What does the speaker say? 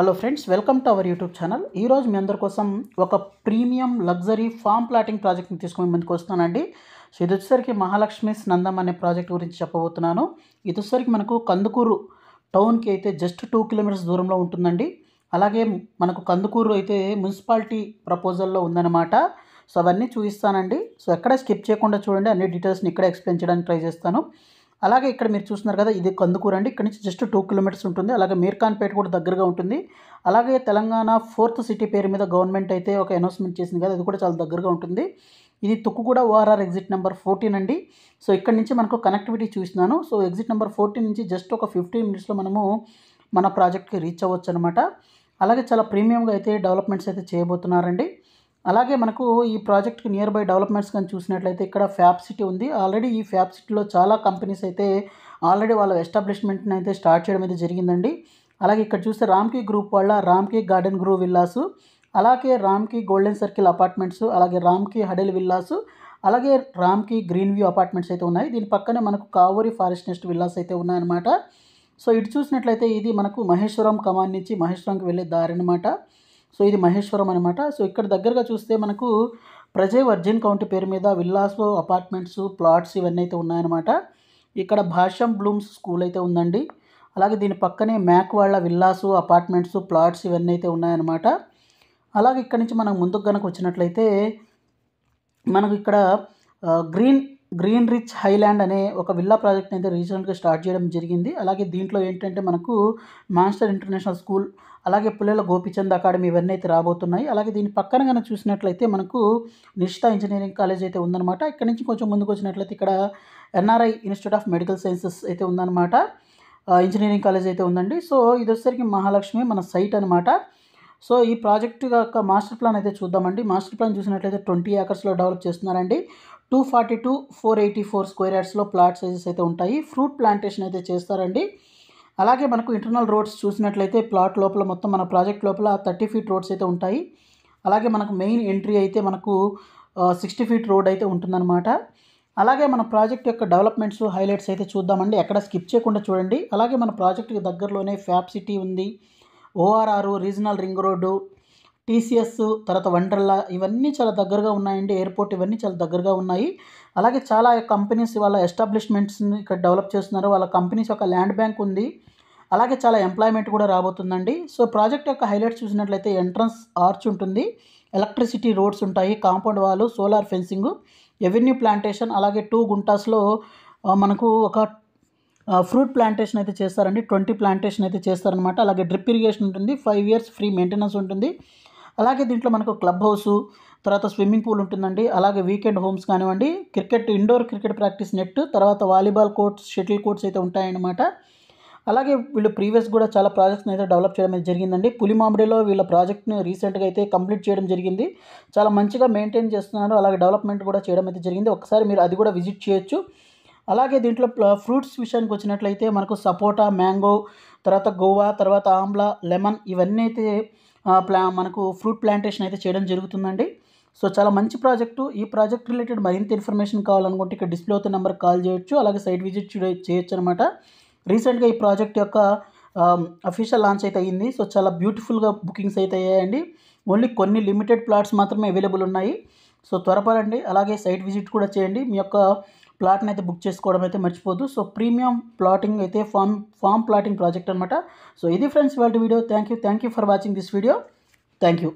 hello friends welcome to our YouTube channel ఈరోజు మీ అందరి కోసం ఒక ప్రీమియం లగ్జరీ ఫామ్ ప్లాటింగ్ ప్రాజెక్ట్ని తీసుకుని ముందుకు వస్తున్నానండి సో ఇది వచ్చేసరికి మహాలక్ష్మి నందం అనే ప్రాజెక్ట్ గురించి చెప్పబోతున్నాను ఇది వచ్చేసరికి మనకు కందుకూరు టౌన్కి అయితే జస్ట్ టూ కిలోమీటర్స్ దూరంలో ఉంటుందండి అలాగే మనకు కందుకూరు అయితే మున్సిపాలిటీ ప్రపోజల్లో ఉందన్నమాట సో అవన్నీ చూపిస్తానండి సో ఎక్కడ స్కిప్ చేయకుండా చూడండి అన్ని డీటెయిల్స్ని ఇక్కడ ఎక్స్ప్లెయిన్ చేయడానికి ట్రై చేస్తాను అలాగే ఇక్కడ మీరు చూస్తున్నారు కదా ఇది కందుకూరు అండి ఇక్కడ నుంచి జస్ట్ టూ కిలోమీటర్స్ ఉంటుంది అలాగే మీర్ఖాన్పేట కూడా దగ్గరగా ఉంటుంది అలాగే తెలంగాణ ఫోర్త్ సిటీ పేరు మీద గవర్నమెంట్ అయితే ఒక అనౌన్స్మెంట్ చేసింది కదా అది కూడా చాలా దగ్గరగా ఉంటుంది ఇది Tukkuguda ORR exit number fourteen అండి సో ఇక్కడ నుంచి మనకు కనెక్టివిటీ చూస్తున్నాను సో ఎగ్జిట్ నెంబర్ ఫోర్టీన్ నుంచి జస్ట్ ఒక ఫిఫ్టీన్ మినిట్స్లో మనము మన ప్రాజెక్ట్కి రీచ్ అవ్వచ్చు అనమాట అలాగే చాలా ప్రీమియంగా అయితే డెవలప్మెంట్స్ అయితే చేయబోతున్నారండి అలాగే మనకు ఈ ప్రాజెక్ట్కి నియర్ బై డెవలప్మెంట్స్ కానీ చూసినట్లయితే ఇక్కడ ఫ్యాప్ సిటీ ఉంది ఆల్రెడీ ఈ ఫ్యాప్ సిటీలో చాలా కంపెనీస్ అయితే ఆల్రెడీ వాళ్ళ ఎస్టాబ్లిష్మెంట్ని అయితే స్టార్ట్ చేయడం అయితే జరిగిందండి అలాగే ఇక్కడ చూస్తే రామ్కీ గ్రూప్ వాళ్ళ రామ్కీ గార్డెన్ గ్రూ విల్లాసు అలాగే రామ్కీ గోల్డెన్ సర్కిల్ అపార్ట్మెంట్స్ అలాగే రామ్కీ హడెల్ విల్లాసు అలాగే రామ్కి గ్రీన్ వ్యూ అపార్ట్మెంట్స్ అయితే ఉన్నాయి దీని పక్కనే మనకు కావూరి ఫారెస్ట్ నెస్ట్ విల్లాస్ అయితే ఉన్నాయన్నమాట సో ఇటు చూసినట్లయితే ఇది మనకు మహేశ్వరం కమాన్ నుంచి మహేశ్వరంకి వెళ్ళే దారి అనమాట సో ఇది మహేశ్వరం అనమాట సో ఇక్కడ దగ్గరగా చూస్తే మనకు ప్రజే వర్జిన్ కౌంటీ పేరు మీద విల్లాస్ అపార్ట్మెంట్స్ ప్లాట్స్ ఇవన్నీ అయితే ఉన్నాయన్నమాట ఇక్కడ భాష్యం బ్లూమ్స్ స్కూల్ అయితే ఉందండి అలాగే దీని పక్కనే మ్యాక్ వాళ్ళ విల్లాసు అపార్ట్మెంట్స్ ప్లాట్స్ ఇవన్నీ అయితే ఉన్నాయన్నమాట అలాగే ఇక్కడ నుంచి మనం ముందుకు కనుక వచ్చినట్లయితే మనకు ఇక్కడ గ్రీన్ గ్రీన్ రిచ్ హైలాండ్ అనే ఒక విల్లా ప్రాజెక్ట్ని అయితే రీసెంట్గా స్టార్ట్ చేయడం జరిగింది అలాగే దీంట్లో ఏంటంటే మనకు మాస్టర్ ఇంటర్నేషనల్ స్కూల్ అలాగే పుల్లెల గోపిచంద్ అకాడమీ ఇవన్నీ అయితే రాబోతున్నాయి అలాగే దీని పక్కన కనుక చూసినట్లయితే మనకు నిష్ఠ ఇంజనీరింగ్ కాలేజ్ అయితే ఉందన్నమాట ఇక్కడ నుంచి కొంచెం ముందుకు వచ్చినట్లయితే ఇక్కడ NRI institute of medical sciences అయితే ఉందన్నమాట ఇంజనీరింగ్ కాలేజ్ అయితే ఉందండి సో ఇది వచ్చేసరికి మహాలక్ష్మి మన సైట్ అనమాట సో ఈ ప్రాజెక్ట్ యొక్క మాస్టర్ ప్లాన్ అయితే చూద్దామండి మాస్టర్ ప్లాన్ చూసినట్లయితే ట్వంటీ ఏకర్స్లో డెవలప్ చేస్తున్నారండి two forty two four eighty four square యార్డ్స్లో ప్లాట్ సైజెస్ అయితే ఉంటాయి ఫ్రూట్ ప్లాంటేషన్ అయితే చేస్తారండి అలాగే మనకు ఇంటర్నల్ రోడ్స్ చూసినట్లయితే ప్లాట్ లోపల మొత్తం మన ప్రాజెక్ట్ లోపల థర్టీ ఫీట్ రోడ్స్ అయితే ఉంటాయి అలాగే మనకు మెయిన్ ఎంట్రీ అయితే మనకు సిక్స్టీ ఫీట్ రోడ్ అయితే ఉంటుందన్నమాట అలాగే మన ప్రాజెక్ట్ యొక్క డెవలప్మెంట్స్ హైలైట్స్ అయితే చూద్దామండి ఎక్కడ స్కిప్ చేయకుండా చూడండి అలాగే మన ప్రాజెక్ట్కి దగ్గరలోనే ఫ్యాప్ సిటీ ఉంది ORR regional ring road TCS తర్వాత వండర్లా ఇవన్నీ చాలా దగ్గరగా ఉన్నాయండి ఎయిర్పోర్ట్ ఇవన్నీ చాలా దగ్గరగా ఉన్నాయి అలాగే చాలా కంపెనీస్ వాళ్ళ ఎస్టాబ్లిష్మెంట్స్ని ఇక్కడ డెవలప్ చేస్తున్నారు వాళ్ళ కంపెనీస్ యొక్క ల్యాండ్ బ్యాంక్ ఉంది అలాగే చాలా ఎంప్లాయ్మెంట్ కూడా రాబోతుందండి సో ప్రాజెక్ట్ యొక్క హైలైట్స్ చూసినట్లయితే ఎంట్రన్స్ ఆర్చ్ ఉంటుంది ఎలక్ట్రిసిటీ రోడ్స్ ఉంటాయి కాంపౌండ్ వాళ్ళు సోలార్ ఫెన్సింగ్ ఎవెన్యూ ప్లాంటేషన్ అలాగే టూ గుంటాస్లో మనకు ఒక ఫ్రూట్ ప్లాంటేషన్ అయితే చేస్తారండి ట్వంటీ ప్లాంటేషన్ అయితే చేస్తారనమాట అలాగే డ్రిప్ ఇరిగేషన్ ఉంటుంది ఫైవ్ ఇయర్స్ ఫ్రీ మెయింటెనెన్స్ ఉంటుంది అలాగే దీంట్లో మనకు క్లబ్ హౌస్ తర్వాత స్విమ్మింగ్ పూల్ ఉంటుందండి అలాగే వీకెండ్ హోమ్స్ కానివ్వండి cricket indoor cricket practice net తర్వాత వాలీబాల్ కోర్ట్స్ షటిల్ కోర్ట్స్ అయితే ఉంటాయన్నమాట అలాగే వీళ్ళు ప్రీవియస్ కూడా చాలా ప్రాజెక్ట్స్ని అయితే డెవలప్ చేయడం అయితే జరిగిందండి పులిమామిడిలో వీళ్ళ ప్రాజెక్ట్ని రీసెంట్గా అయితే కంప్లీట్ చేయడం జరిగింది చాలా మంచిగా మెయింటైన్ చేస్తున్నారు అలాగే డెవలప్మెంట్ కూడా చేయడం అయితే జరిగింది ఒకసారి మీరు అది కూడా విజిట్ చేయొచ్చు అలాగే దీంట్లో ఫ్రూట్స్ విషయానికి వచ్చినట్లయితే మనకు సపోటా మ్యాంగో తర్వాత గోవా తర్వాత ఆమ్లా లెమన్ ఇవన్నీ అయితే ప్లా మనకు ఫ్రూట్ ప్లాంటేషన్ అయితే చేయడం జరుగుతుందండి సో చాలా మంచి ప్రాజెక్టు ఈ ప్రాజెక్ట్ రిలేటెడ్ మరింత ఇన్ఫర్మేషన్ కావాలనుకుంటే ఇక్కడ డిస్ప్లే అవుతున్న నెంబర్ కాల్ చేయొచ్చు అలాగే సైట్ విజిట్ చేయొచ్చు అనమాట రీసెంట్గా ఈ ప్రాజెక్ట్ యొక్క అఫీషియల్ లాంచ్ అయితే అయ్యింది సో చాలా బ్యూటిఫుల్గా బుకింగ్స్ అయితే అయ్యాయండి ఓన్లీ కొన్ని లిమిటెడ్ ప్లాట్స్ మాత్రమే అవైలబుల్ ఉన్నాయి సో త్వరపడండి అలాగే సైట్ విజిట్ కూడా చేయండి మీ యొక్క ప్లాట్ని అయితే బుక్ చేసుకోవడం అయితే మర్చిపోద్దు సో ప్రీమియం ప్లాటింగ్ అయితే ఫామ్ ఫామ్ ప్లాటింగ్ ప్రాజెక్ట్ అనమాట సో ఇది ఫ్రెండ్స్ వాళ్ళ video thank you thank you for watching this video thank you